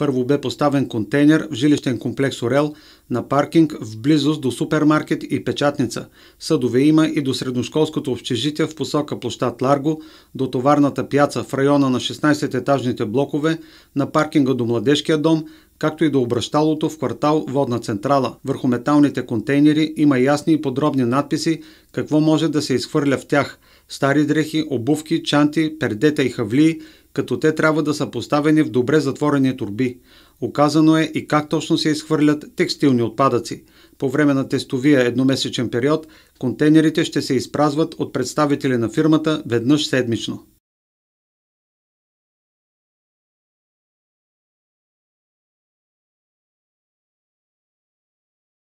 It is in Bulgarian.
Първо бе поставен контейнер в жилищен комплекс Орел на паркинг в близост до супермаркет и печатница. Съдове има и до средношколското общежитие в посока площад Ларго, до товарната пяца в района на 16-етажните блокове, на паркинга до младежкия дом, както и до обращалото в квартал Водна централа. Върху металните контейнери има ясни и подробни надписи какво може да се изхвърля в тях – стари дрехи, обувки, чанти, пердета и хавлии – като те трябва да са поставени в добре затворени турби. Оказано е и как точно се изхвърлят текстилни отпадъци. По време на тестовия едномесечен период контейнерите ще се изпразват от представители на фирмата веднъж седмично.